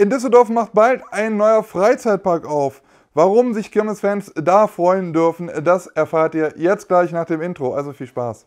In Düsseldorf macht bald ein neuer Freizeitpark auf. Warum sich Kirmesfans da freuen dürfen, das erfahrt ihr jetzt gleich nach dem Intro. Also viel Spaß.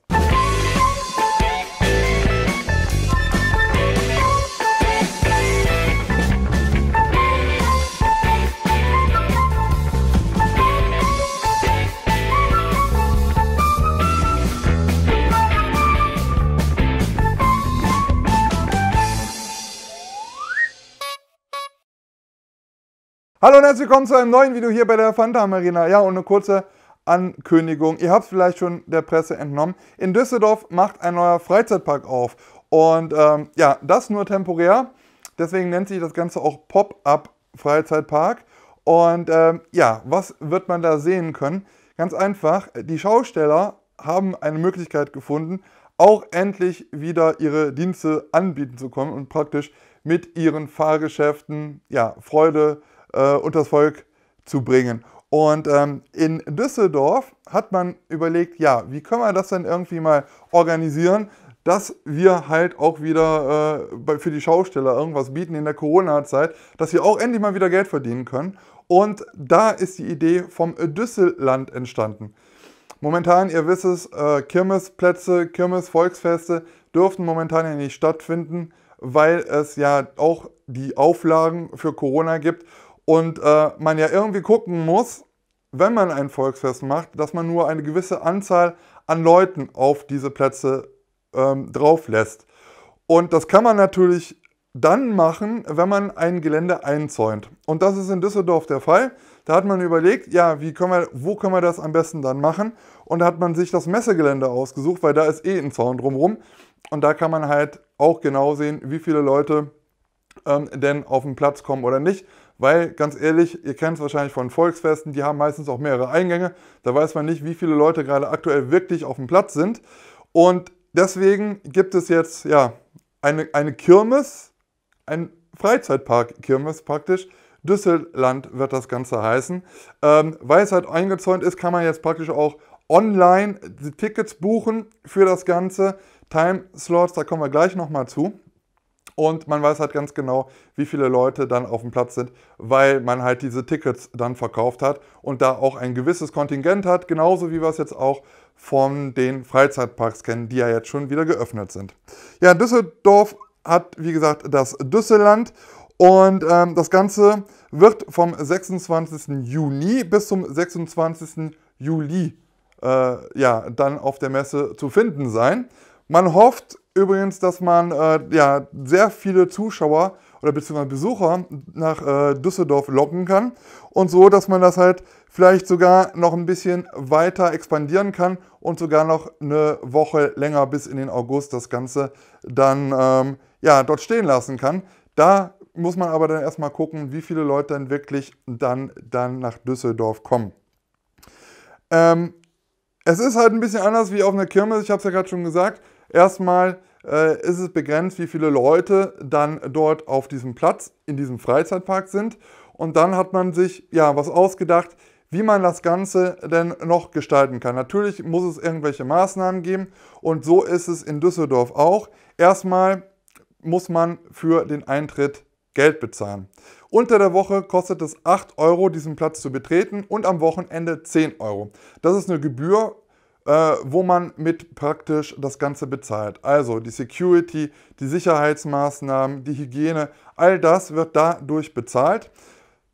Hallo und herzlich willkommen zu einem neuen Video hier bei der Phantom Arena. Ja, und eine kurze Ankündigung. Ihr habt es vielleicht schon der Presse entnommen. In Düsseldorf macht ein neuer Freizeitpark auf. Und ähm, ja, das nur temporär. Deswegen nennt sich das Ganze auch Pop-Up Freizeitpark. Und ähm, ja, was wird man da sehen können? Ganz einfach, die Schausteller haben eine Möglichkeit gefunden, auch endlich wieder ihre Dienste anbieten zu können und praktisch mit ihren Fahrgeschäften ja, Freude, äh, äh, unters Volk zu bringen. Und ähm, in Düsseldorf hat man überlegt, ja, wie können wir das denn irgendwie mal organisieren, dass wir halt auch wieder äh, für die Schausteller irgendwas bieten in der Corona-Zeit, dass wir auch endlich mal wieder Geld verdienen können. Und da ist die Idee vom Düsselland entstanden. Momentan, ihr wisst es, äh, Kirmesplätze, Kirmesvolksfeste dürften momentan ja nicht stattfinden, weil es ja auch die Auflagen für Corona gibt und äh, man ja irgendwie gucken muss, wenn man ein Volksfest macht, dass man nur eine gewisse Anzahl an Leuten auf diese Plätze ähm, drauf lässt. Und das kann man natürlich dann machen, wenn man ein Gelände einzäunt. Und das ist in Düsseldorf der Fall. Da hat man überlegt, ja, wie können wir, wo können wir das am besten dann machen? Und da hat man sich das Messegelände ausgesucht, weil da ist eh ein Zaun drumherum. Und da kann man halt auch genau sehen, wie viele Leute ähm, denn auf den Platz kommen oder nicht. Weil, ganz ehrlich, ihr kennt es wahrscheinlich von Volksfesten, die haben meistens auch mehrere Eingänge. Da weiß man nicht, wie viele Leute gerade aktuell wirklich auf dem Platz sind. Und deswegen gibt es jetzt ja, eine, eine Kirmes, ein Freizeitpark-Kirmes praktisch. Düsseland wird das Ganze heißen. Ähm, weil es halt eingezäunt ist, kann man jetzt praktisch auch online Tickets buchen für das Ganze. Time Slots, da kommen wir gleich nochmal zu. Und man weiß halt ganz genau, wie viele Leute dann auf dem Platz sind, weil man halt diese Tickets dann verkauft hat und da auch ein gewisses Kontingent hat, genauso wie wir es jetzt auch von den Freizeitparks kennen, die ja jetzt schon wieder geöffnet sind. Ja, Düsseldorf hat, wie gesagt, das Düsselland und ähm, das Ganze wird vom 26. Juni bis zum 26. Juli äh, ja, dann auf der Messe zu finden sein. Man hofft, übrigens, dass man äh, ja, sehr viele Zuschauer oder beziehungsweise Besucher nach äh, Düsseldorf locken kann und so, dass man das halt vielleicht sogar noch ein bisschen weiter expandieren kann und sogar noch eine Woche länger bis in den August das Ganze dann ähm, ja, dort stehen lassen kann. Da muss man aber dann erstmal gucken, wie viele Leute dann wirklich dann, dann nach Düsseldorf kommen. Ähm, es ist halt ein bisschen anders wie auf einer Kirmes, ich habe es ja gerade schon gesagt. Erstmal äh, ist es begrenzt, wie viele Leute dann dort auf diesem Platz in diesem Freizeitpark sind. Und dann hat man sich ja was ausgedacht, wie man das Ganze denn noch gestalten kann. Natürlich muss es irgendwelche Maßnahmen geben und so ist es in Düsseldorf auch. Erstmal muss man für den Eintritt Geld bezahlen. Unter der Woche kostet es 8 Euro, diesen Platz zu betreten und am Wochenende 10 Euro. Das ist eine Gebühr äh, wo man mit praktisch das Ganze bezahlt. Also die Security, die Sicherheitsmaßnahmen, die Hygiene, all das wird dadurch bezahlt.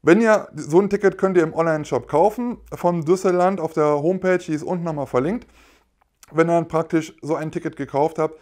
Wenn ihr so ein Ticket könnt ihr im Online-Shop kaufen von Düsseldorf auf der Homepage, die ist unten nochmal verlinkt. Wenn ihr dann praktisch so ein Ticket gekauft habt,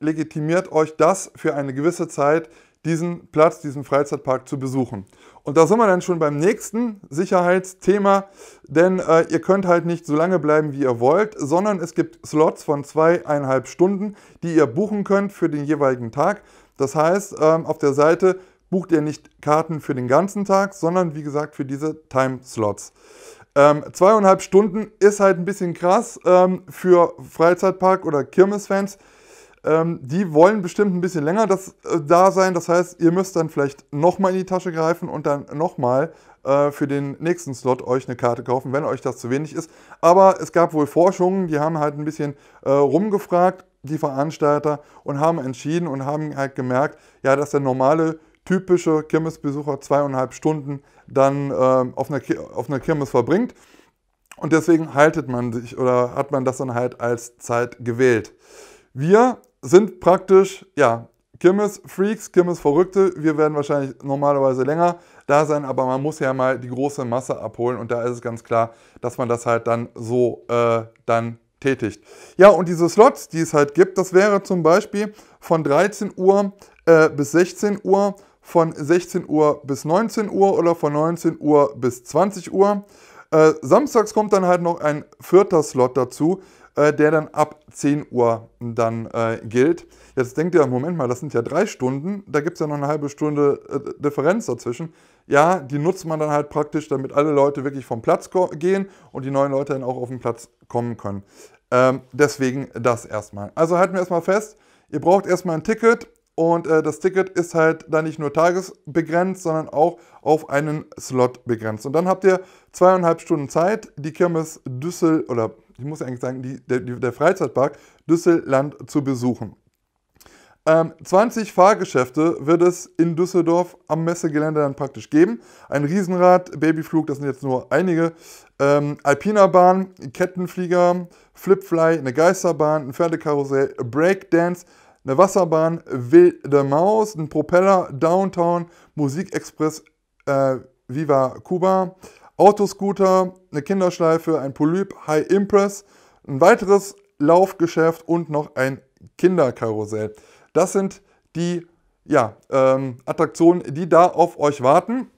legitimiert euch das für eine gewisse Zeit diesen Platz, diesen Freizeitpark zu besuchen. Und da sind wir dann schon beim nächsten Sicherheitsthema, denn äh, ihr könnt halt nicht so lange bleiben, wie ihr wollt, sondern es gibt Slots von zweieinhalb Stunden, die ihr buchen könnt für den jeweiligen Tag. Das heißt, ähm, auf der Seite bucht ihr nicht Karten für den ganzen Tag, sondern wie gesagt für diese Time-Slots. Ähm, zweieinhalb Stunden ist halt ein bisschen krass ähm, für Freizeitpark- oder Kirmesfans. fans ähm, die wollen bestimmt ein bisschen länger das, äh, da sein. Das heißt, ihr müsst dann vielleicht nochmal in die Tasche greifen und dann nochmal äh, für den nächsten Slot euch eine Karte kaufen, wenn euch das zu wenig ist. Aber es gab wohl Forschungen, die haben halt ein bisschen äh, rumgefragt, die Veranstalter, und haben entschieden und haben halt gemerkt, ja, dass der normale typische Kirmesbesucher zweieinhalb Stunden dann ähm, auf, einer, auf einer Kirmes verbringt. Und deswegen haltet man sich oder hat man das dann halt als Zeit gewählt. Wir sind praktisch, ja, Kirmes Freaks, Kirmes Verrückte. Wir werden wahrscheinlich normalerweise länger da sein, aber man muss ja mal die große Masse abholen und da ist es ganz klar, dass man das halt dann so äh, dann tätigt. Ja, und diese Slots, die es halt gibt, das wäre zum Beispiel von 13 Uhr äh, bis 16 Uhr, von 16 Uhr bis 19 Uhr oder von 19 Uhr bis 20 Uhr. Äh, samstags kommt dann halt noch ein vierter Slot dazu, äh, der dann ab 10 Uhr dann äh, gilt. Jetzt denkt ihr, Moment mal, das sind ja drei Stunden, da gibt es ja noch eine halbe Stunde äh, Differenz dazwischen. Ja, die nutzt man dann halt praktisch, damit alle Leute wirklich vom Platz gehen und die neuen Leute dann auch auf den Platz kommen können. Ähm, deswegen das erstmal. Also halten wir erstmal fest, ihr braucht erstmal ein Ticket und äh, das Ticket ist halt dann nicht nur tagesbegrenzt, sondern auch auf einen Slot begrenzt. Und dann habt ihr zweieinhalb Stunden Zeit, die Kirmes Düssel oder ich muss eigentlich sagen, die, der, der, Freizeitpark Düsseldland zu besuchen. Ähm, 20 Fahrgeschäfte wird es in Düsseldorf am Messegelände dann praktisch geben. Ein Riesenrad, Babyflug, das sind jetzt nur einige. Ähm, Alpinerbahn, Kettenflieger, Flipfly, eine Geisterbahn, ein Pferdekarussell, Breakdance, eine Wasserbahn, Wilde Maus, ein Propeller, Downtown, Musikexpress, äh, Viva Cuba, Autoscooter, eine Kinderschleife, ein Polyp, High Impress, ein weiteres Laufgeschäft und noch ein Kinderkarussell. Das sind die ja, ähm, Attraktionen, die da auf euch warten.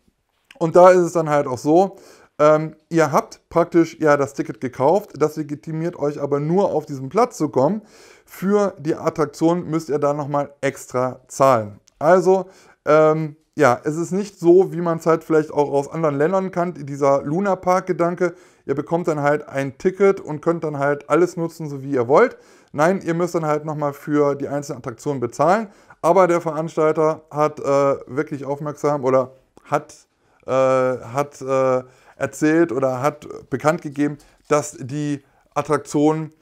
Und da ist es dann halt auch so, ähm, ihr habt praktisch ja das Ticket gekauft, das legitimiert euch aber nur auf diesen Platz zu kommen. Für die Attraktion müsst ihr da nochmal extra zahlen. Also ähm, ja, es ist nicht so, wie man es halt vielleicht auch aus anderen Ländern kann, dieser Luna Park-Gedanke. Ihr bekommt dann halt ein Ticket und könnt dann halt alles nutzen, so wie ihr wollt. Nein, ihr müsst dann halt nochmal für die einzelnen Attraktionen bezahlen. Aber der Veranstalter hat äh, wirklich aufmerksam oder hat, äh, hat äh, erzählt oder hat bekannt gegeben, dass die Attraktionen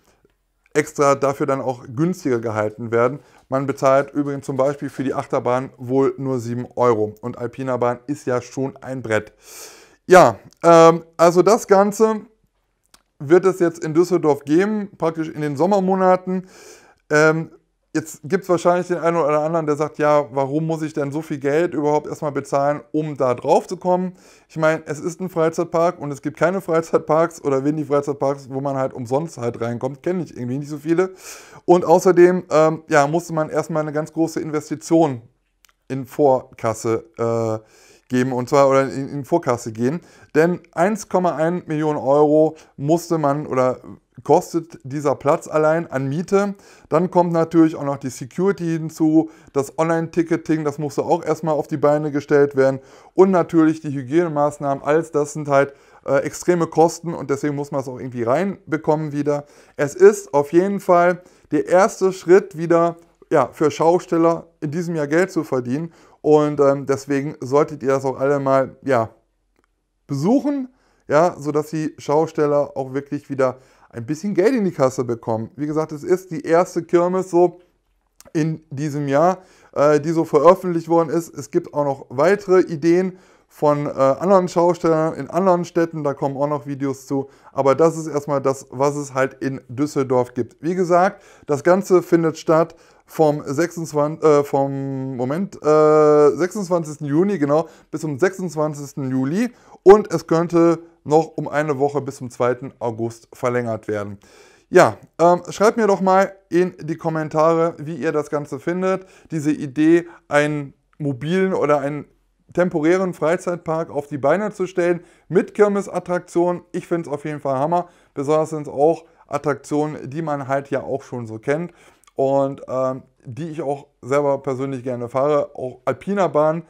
extra dafür dann auch günstiger gehalten werden. Man bezahlt übrigens zum Beispiel für die Achterbahn wohl nur 7 Euro. Und Alpina Bahn ist ja schon ein Brett. Ja, ähm, also das Ganze wird es jetzt in Düsseldorf geben, praktisch in den Sommermonaten. Ähm, Jetzt gibt es wahrscheinlich den einen oder anderen, der sagt, ja, warum muss ich denn so viel Geld überhaupt erstmal bezahlen, um da drauf zu kommen? Ich meine, es ist ein Freizeitpark und es gibt keine Freizeitparks oder wenig Freizeitparks, wo man halt umsonst halt reinkommt. Kenne ich irgendwie nicht so viele. Und außerdem, ähm, ja, musste man erstmal eine ganz große Investition in Vorkasse äh, geben und zwar oder in, in Vorkasse gehen. Denn 1,1 Millionen Euro musste man oder kostet dieser Platz allein an Miete. Dann kommt natürlich auch noch die Security hinzu, das Online-Ticketing, das musste auch erstmal auf die Beine gestellt werden und natürlich die Hygienemaßnahmen, alles das sind halt äh, extreme Kosten und deswegen muss man es auch irgendwie reinbekommen wieder. Es ist auf jeden Fall der erste Schritt wieder ja, für Schausteller in diesem Jahr Geld zu verdienen und ähm, deswegen solltet ihr das auch alle mal ja, besuchen, ja, sodass die Schausteller auch wirklich wieder ein bisschen Geld in die Kasse bekommen. Wie gesagt, es ist die erste Kirmes so in diesem Jahr, äh, die so veröffentlicht worden ist. Es gibt auch noch weitere Ideen von äh, anderen Schaustellern in anderen Städten, da kommen auch noch Videos zu. Aber das ist erstmal das, was es halt in Düsseldorf gibt. Wie gesagt, das Ganze findet statt vom 26. Äh, vom Moment äh, 26. Juni genau bis zum 26. Juli und es könnte noch um eine Woche bis zum 2. August verlängert werden. Ja, ähm, schreibt mir doch mal in die Kommentare, wie ihr das Ganze findet. Diese Idee, einen mobilen oder einen temporären Freizeitpark auf die Beine zu stellen mit Kirmesattraktionen. Ich finde es auf jeden Fall Hammer. Besonders sind es auch Attraktionen, die man halt ja auch schon so kennt und ähm, die ich auch selber persönlich gerne fahre. Auch Alpina Bahn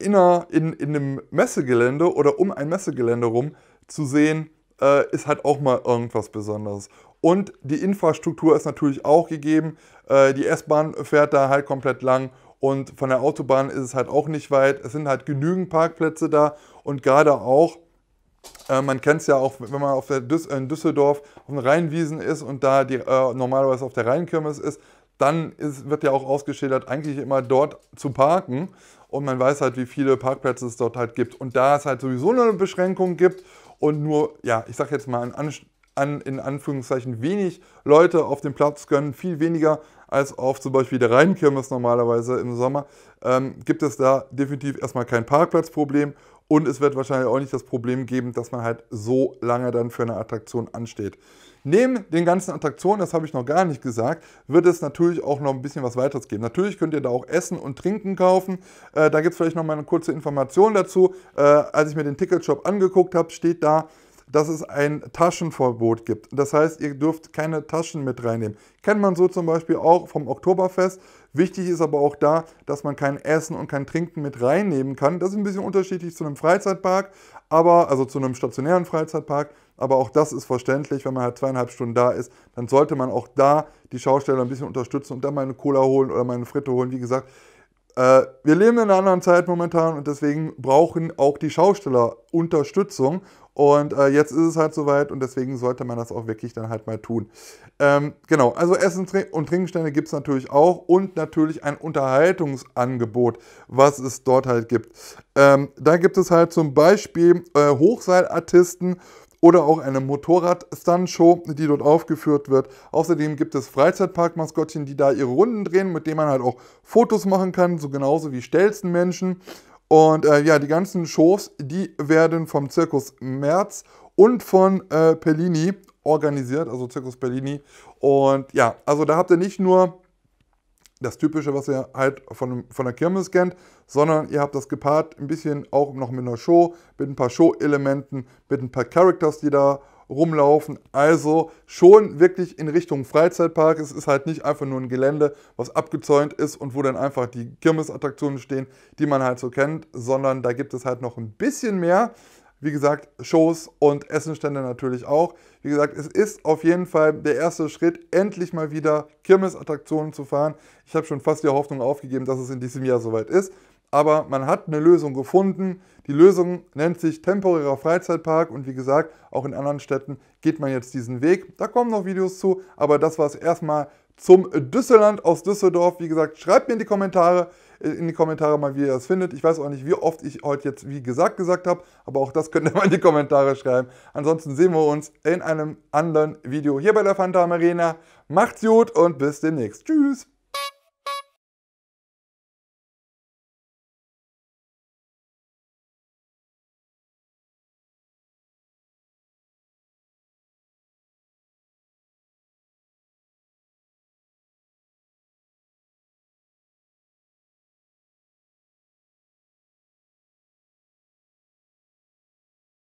in, einer, in, in einem Messegelände oder um ein Messegelände rum zu sehen, äh, ist halt auch mal irgendwas Besonderes. Und die Infrastruktur ist natürlich auch gegeben. Äh, die S-Bahn fährt da halt komplett lang und von der Autobahn ist es halt auch nicht weit. Es sind halt genügend Parkplätze da und gerade auch, äh, man kennt es ja auch, wenn man auf der Düs in Düsseldorf auf den Rheinwiesen ist und da die, äh, normalerweise auf der Rheinkirmes ist, dann ist, wird ja auch ausgeschildert, eigentlich immer dort zu parken und man weiß halt, wie viele Parkplätze es dort halt gibt. Und da es halt sowieso eine Beschränkung gibt und nur, ja, ich sag jetzt mal in, an, in Anführungszeichen wenig Leute auf dem Platz können, viel weniger als auf zum Beispiel der Rheinkirmes normalerweise im Sommer, ähm, gibt es da definitiv erstmal kein Parkplatzproblem und es wird wahrscheinlich auch nicht das Problem geben, dass man halt so lange dann für eine Attraktion ansteht. Neben den ganzen Attraktionen, das habe ich noch gar nicht gesagt, wird es natürlich auch noch ein bisschen was weiteres geben. Natürlich könnt ihr da auch Essen und Trinken kaufen. Äh, da gibt es vielleicht noch mal eine kurze Information dazu. Äh, als ich mir den Ticketshop angeguckt habe, steht da, dass es ein Taschenverbot gibt. Das heißt, ihr dürft keine Taschen mit reinnehmen. Kennt man so zum Beispiel auch vom Oktoberfest. Wichtig ist aber auch da, dass man kein Essen und kein Trinken mit reinnehmen kann. Das ist ein bisschen unterschiedlich zu einem Freizeitpark, aber also zu einem stationären Freizeitpark. Aber auch das ist verständlich, wenn man halt zweieinhalb Stunden da ist, dann sollte man auch da die Schausteller ein bisschen unterstützen und dann mal eine Cola holen oder mal eine Fritte holen. Wie gesagt, äh, wir leben in einer anderen Zeit momentan und deswegen brauchen auch die Schausteller Unterstützung. Und äh, jetzt ist es halt soweit und deswegen sollte man das auch wirklich dann halt mal tun. Ähm, genau, also Essen und Trinkstände gibt es natürlich auch und natürlich ein Unterhaltungsangebot, was es dort halt gibt. Ähm, da gibt es halt zum Beispiel äh, Hochseilartisten oder auch eine Motorrad-Stunt-Show, die dort aufgeführt wird. Außerdem gibt es Freizeitpark-Maskottchen, die da ihre Runden drehen, mit denen man halt auch Fotos machen kann, so genauso wie Stelzenmenschen. Und äh, ja, die ganzen Shows, die werden vom Zirkus März und von äh, Pellini organisiert, also Zirkus Bellini. Und ja, also da habt ihr nicht nur das Typische, was ihr halt von, von der Kirmes kennt, sondern ihr habt das gepaart ein bisschen auch noch mit einer Show, mit ein paar Show-Elementen, mit ein paar Characters, die da rumlaufen. Also schon wirklich in Richtung Freizeitpark. Es ist halt nicht einfach nur ein Gelände, was abgezäunt ist und wo dann einfach die Kirmesattraktionen stehen, die man halt so kennt, sondern da gibt es halt noch ein bisschen mehr. Wie gesagt, Shows und Essenstände natürlich auch. Wie gesagt, es ist auf jeden Fall der erste Schritt, endlich mal wieder Kirmesattraktionen zu fahren. Ich habe schon fast die Hoffnung aufgegeben, dass es in diesem Jahr soweit ist. Aber man hat eine Lösung gefunden. Die Lösung nennt sich temporärer Freizeitpark und wie gesagt, auch in anderen Städten geht man jetzt diesen Weg. Da kommen noch Videos zu, aber das war es erstmal zum Düsseldorf aus Düsseldorf. Wie gesagt, schreibt mir in die Kommentare, äh, in die Kommentare mal, wie ihr das findet. Ich weiß auch nicht, wie oft ich heute jetzt wie gesagt gesagt habe, aber auch das könnt ihr mal in die Kommentare schreiben. Ansonsten sehen wir uns in einem anderen Video hier bei der Phantom Arena. Macht's gut und bis demnächst. Tschüss!